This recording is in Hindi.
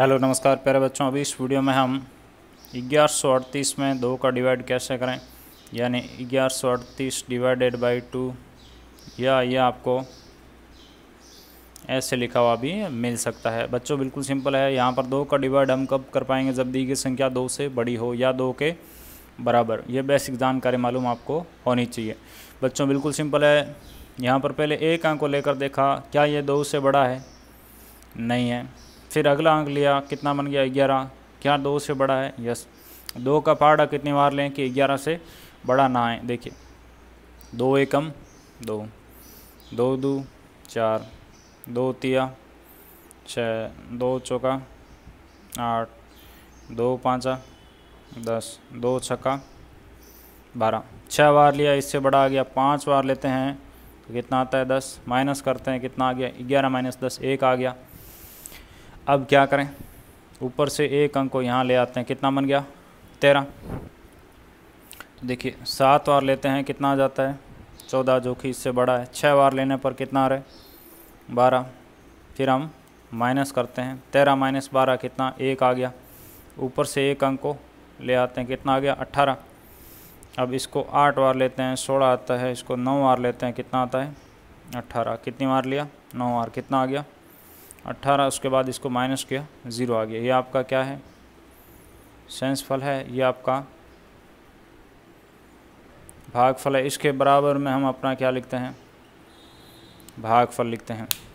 हेलो नमस्कार प्यारे बच्चों अभी इस वीडियो में हम ग्यारह सौ अड़तीस में दो का डिवाइड कैसे करें यानी ग्यारह सौ अड़तीस डिवाइडेड बाई टू या यह आपको ऐसे लिखा हुआ भी मिल सकता है बच्चों बिल्कुल सिंपल है यहाँ पर दो का डिवाइड हम कब कर पाएंगे जब दी गई संख्या दो से बड़ी हो या दो के बराबर यह बेसिक जानकारी मालूम आपको होनी चाहिए बच्चों बिल्कुल सिंपल है यहाँ पर पहले एक अंक को लेकर देखा क्या ये दो से बड़ा है नहीं है फिर अगला अंक लिया कितना बन गया ग्यारह क्या दो से बड़ा है यस दो का पहाड़ा कितनी बार लें कि ग्यारह से बड़ा ना आए देखिए दो एकम दो दो दो चार दो तिया छः दो चौका आठ दो पाँचा दस दो छक्का बारह छः बार लिया इससे बड़ा आ गया पाँच बार लेते हैं तो कितना आता है दस माइनस करते हैं कितना आ गया ग्यारह माइनस दस एक आ गया अब क्या करें ऊपर से एक अंक को यहाँ ले आते हैं कितना बन गया तेरह तो देखिए सात बार लेते हैं कितना आ जाता है चौदह जो कि इससे बड़ा है छः बार लेने पर कितना आ रहा है बारह फिर हम माइनस करते हैं तेरह माइनस बारह कितना एक आ गया ऊपर से एक अंक को ले आते हैं कितना आ गया अट्ठारह अब इसको आठ बार लेते हैं सोलह आता है इसको नौ बार लेते हैं कितना आता है अट्ठारह कितनी बार लिया नौ बार कितना आ गया अट्ठारह उसके बाद इसको माइनस किया ज़ीरो आ गया ये आपका क्या है सेंस फल है ये आपका भागफल है इसके बराबर में हम अपना क्या लिखते हैं भागफल लिखते हैं